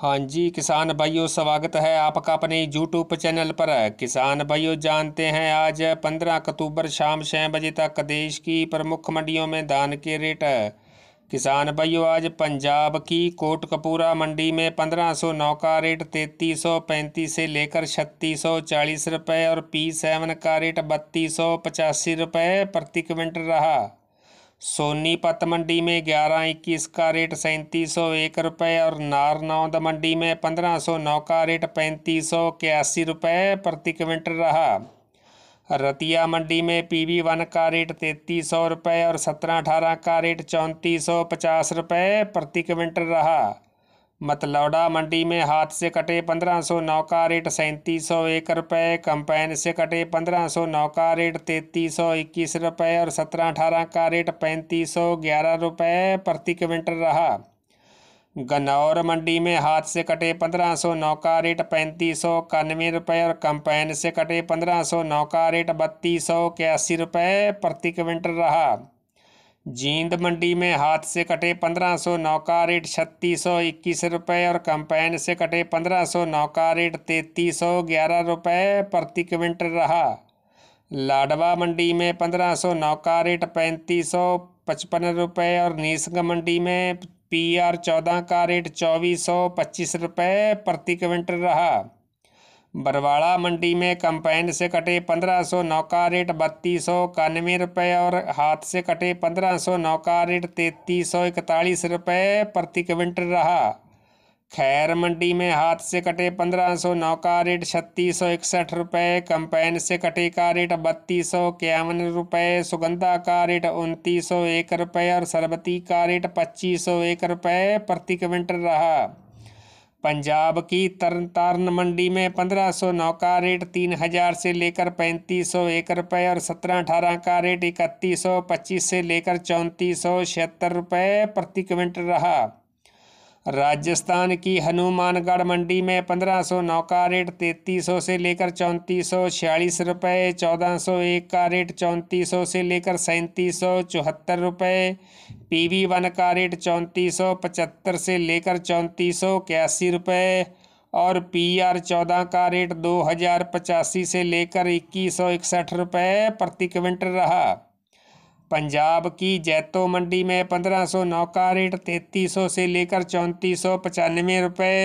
हाँ जी किसान भाइयों स्वागत है आपका अपने यूट्यूब चैनल पर किसान भाइयों जानते हैं आज पंद्रह अक्टूबर शाम छः बजे तक देश की प्रमुख मंडियों में धान के रेट किसान भाइयों आज पंजाब की कोटकपूरा मंडी में पंद्रह सौ नौ का रेट तैतीस सौ पैंतीस से लेकर छत्तीस सौ चालीस रुपये और पी सेवन का रेट बत्तीस सौ पचासी रुपये प्रति क्विंटल रहा सोनीपत मंडी में ग्यारह इक्कीस का रेट सैंतीस सौ एक रुपये और नारनौद मंडी में पंद्रह सौ नौ का रेट पैंतीस सौ इक्यासी रुपये प्रति क्विंटल रहा रतिया मंडी में पी वी वन का रेट तैंतीस सौ रुपये और सत्रह अठारह का रेट चौंतीस सौ पचास रुपये प्रति क्विंटल रहा मतलौडा मंडी में हाथ से कटे पंद्रह सौ नौ का रेट सैंतीस सौ एक रुपये कंपैन से कटे पंद्रह सौ नौ का रेट तैंतीस सौ इक्कीस रुपये और सत्रह अठारह का रेट पैंतीस सौ ग्यारह रुपये प्रति क्विंटल रहा गन्नौर मंडी में हाथ से कटे पंद्रह सौ नौ का रेट पैंतीस सौ इक्यानवे रुपये और कंपैन से कटे पंद्रह सौ नौ का रेट बत्तीस सौ इक्यासी रुपये प्रति क्विंटल रहा जींद मंडी में हाथ से कटे पंद्रह सौ नौ का रेट छत्तीस सौ इक्कीस रुपये और कंपाइन से कटे पंद्रह सौ नौ का रेट तैतीस सौ ग्यारह रुपये प्रति क्विंटल रहा लाडवा मंडी में पंद्रह सौ नौ का रेट पैंतीस सौ पचपन रुपये और नीसग मंडी में पी आर चौदह का रेट चौबीस सौ पच्चीस रुपये प्रति क्विंटल रहा बरवाड़ा मंडी में कंपाइन से कटे पंद्रह सौ नौ का रेट बत्तीस सौ इक्यानवे रुपये और हाथ से कटे पंद्रह सौ नौ का रेट तैतीस सौ इकतालीस रुपये प्रति क्विंटल रहा खैर मंडी में हाथ से कटे पंद्रह सौ नौ का रेट छत्तीस सौ इकसठ रुपये कंपाइन से कटे का रेट बत्तीस सौ इक्यावन रुपये सुगंधा का रेट उनतीस सौ एक रुपये और सरबती का रेट पच्चीस सौ एक रुपये प्रति क्विंटल रहा पंजाब की तरन मंडी में नौ का रेट 3000 से लेकर 3500 एक रुपये और अठारह का रेट 3125 से लेकर चौंतीस सौ छिहत्तर रुपये प्रति क्विंटल रहा राजस्थान की हनुमानगढ़ मंडी में नौ का रेट 3300 से लेकर चौंतीस सौ छियालीस रुपये चौदह सौ एक का रेट चौंतीस सौ से लेकर सैंतीस सौ चौहत्तर रुपये पी वी वन का रेट चौंतीस सौ पचहत्तर से लेकर चौंतीस सौ इक्यासी रुपये और पी आर चौदह का रेट दो हज़ार पचासी से लेकर इक्कीस सौ इकसठ रुपये प्रति क्विंटल रहा पंजाब की जैतो मंडी में पंद्रह सौ नौ का रेट तैंतीस सौ से लेकर चौंतीस सौ पचानवे रुपये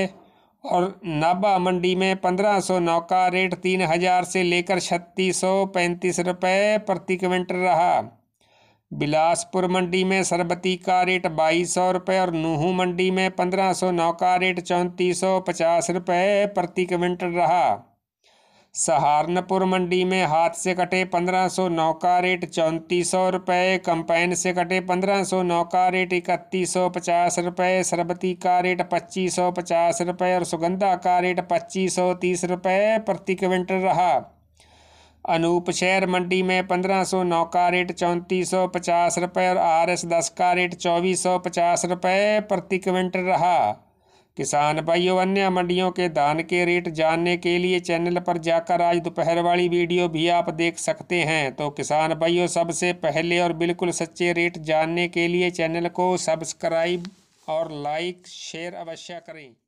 और नाभा मंडी में पंद्रह सौ नौ का रेट तीन हज़ार से लेकर छत्तीस सौ पैंतीस रुपये प्रति क्विंटल रहा बिलासपुर मंडी में सरबती का रेट बाईस सौ रुपये और नूहू मंडी में पंद्रह सौ नौ का रेट चौंतीस सौ पचास रुपये प्रति क्विंटल रहा सहारनपुर मंडी में हाथ से कटे पंद्रह सौ नौ का रेट चौंतीस सौ रुपये कंपैन से कटे पंद्रह सौ नौ का रेट इकतीस सौ पचास रुपये सरबती का रेट पच्चीस सौ पचास रुपये और सुगंधा का रेट पच्चीस सौ तीस रुपये प्रति क्विंटल रहा अनूप शहर मंडी में पंद्रह सौ नौ का रेट चौंतीस सौ पचास रुपये और आर एस दस का रेट चौबीस सौ पचास रुपये प्रति क्विंटल रहा किसान भाइयों अन्य मंडियों के धान के रेट जानने के लिए चैनल पर जाकर आज दोपहर वाली वीडियो भी आप देख सकते हैं तो किसान भाइयों सबसे पहले और बिल्कुल सच्चे रेट जानने के लिए चैनल को सब्सक्राइब और लाइक शेयर अवश्य करें